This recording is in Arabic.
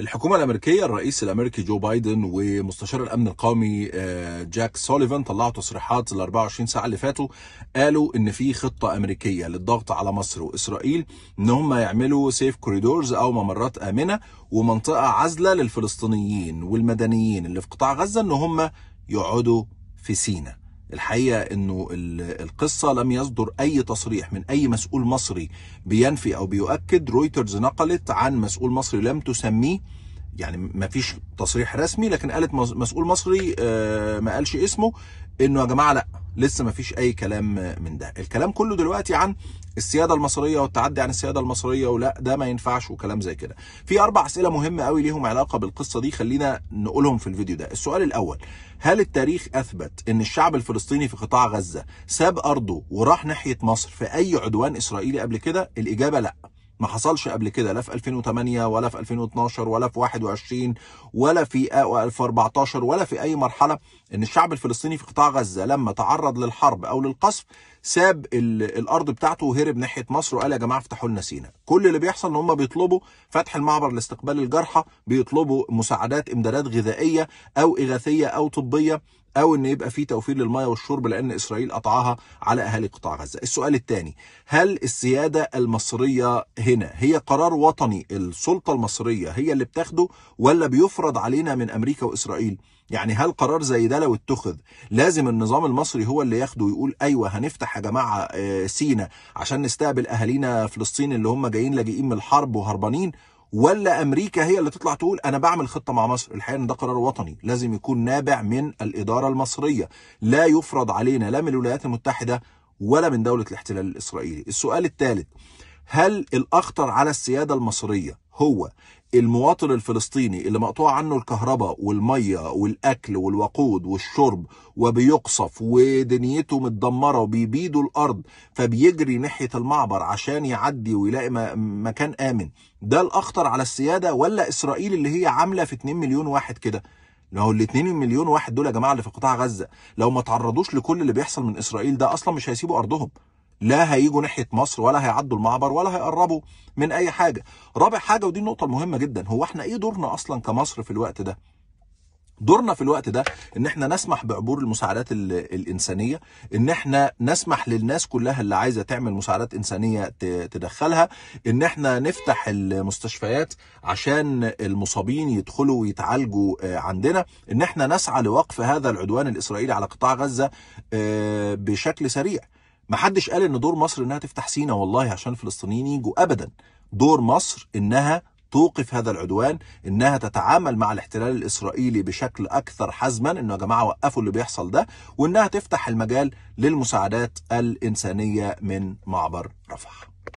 الحكومة الأمريكية الرئيس الأمريكي جو بايدن ومستشار الأمن القومي آه، جاك سوليفان طلعوا تصريحات ال 24 ساعة اللي فاتوا قالوا إن في خطة أمريكية للضغط على مصر وإسرائيل إن هم يعملوا سيف كوريدورز أو ممرات آمنة ومنطقة عزلة للفلسطينيين والمدنيين اللي في قطاع غزة إن هم يقعدوا في سينا الحقيقة انه القصة لم يصدر اي تصريح من اي مسؤول مصري بينفي او بيؤكد رويترز نقلت عن مسؤول مصري لم تسميه يعني ما فيش تصريح رسمي لكن قالت مسؤول مصري آه، ما قالش اسمه انه يا جماعه لا لسه ما فيش اي كلام من ده الكلام كله دلوقتي عن السياده المصريه والتعدي عن السياده المصريه ولا ده ما ينفعش وكلام زي كده في اربع اسئله مهمه قوي ليهم علاقه بالقصه دي خلينا نقولهم في الفيديو ده السؤال الاول هل التاريخ اثبت ان الشعب الفلسطيني في قطاع غزه ساب ارضه وراح ناحيه مصر في اي عدوان اسرائيلي قبل كده الاجابه لا ما حصلش قبل كده لا في 2008 ولا في 2012 ولا في 21 ولا في 2014 ولا في اي مرحله ان الشعب الفلسطيني في قطاع غزه لما تعرض للحرب او للقصف ساب الارض بتاعته وهرب ناحيه مصر وقال يا جماعه افتحوا لنا سينا كل اللي بيحصل ان هم بيطلبوا فتح المعبر لاستقبال الجرحى بيطلبوا مساعدات امدادات غذائيه او اغاثيه او طبيه او ان يبقى في توفير للميه والشرب لان اسرائيل قطعها على اهالي قطاع غزه. السؤال الثاني هل السياده المصريه هنا هي قرار وطني السلطه المصريه هي اللي بتاخده ولا بيفرض علينا من امريكا واسرائيل؟ يعني هل قرار زي ده لو اتخذ لازم النظام المصري هو اللي ياخده ويقول ايوه هنفتح يا جماعه آه، سينا عشان نستقبل اهالينا فلسطين اللي هم جايين لاجئين من الحرب وهربانين ولا امريكا هي اللي تطلع تقول انا بعمل خطه مع مصر الحقيقه ان ده قرار وطني لازم يكون نابع من الاداره المصريه لا يفرض علينا لا من الولايات المتحده ولا من دوله الاحتلال الاسرائيلي السؤال الثالث هل الأخطر على السيادة المصرية هو المواطن الفلسطيني اللي مقطوع عنه الكهرباء والمية والأكل والوقود والشرب وبيقصف ودنيته متدمرة وبيبيدوا الأرض فبيجري ناحية المعبر عشان يعدي ويلاقي مكان آمن ده الأخطر على السيادة ولا إسرائيل اللي هي عاملة في 2 مليون واحد كده ما هو ال 2 مليون واحد دول يا جماعه اللي في قطاع غزه لو ما تعرضوش لكل اللي بيحصل من اسرائيل ده اصلا مش هيسيبوا ارضهم لا هيجوا ناحيه مصر ولا هيعدوا المعبر ولا هيقربوا من اي حاجه رابع حاجه ودي النقطه المهمه جدا هو احنا ايه دورنا اصلا كمصر في الوقت ده دورنا في الوقت ده ان احنا نسمح بعبور المساعدات الانسانيه ان احنا نسمح للناس كلها اللي عايزه تعمل مساعدات انسانيه تدخلها ان احنا نفتح المستشفيات عشان المصابين يدخلوا ويتعالجوا آه، عندنا ان احنا نسعى لوقف هذا العدوان الاسرائيلي على قطاع غزه آه، بشكل سريع محدش قال ان دور مصر انها تفتح سينا والله عشان الفلسطينيين يجوا ابدا دور مصر انها توقف هذا العدوان انها تتعامل مع الاحتلال الاسرائيلي بشكل اكثر حزما انه يا جماعه وقفوا اللي بيحصل ده وانها تفتح المجال للمساعدات الانسانيه من معبر رفح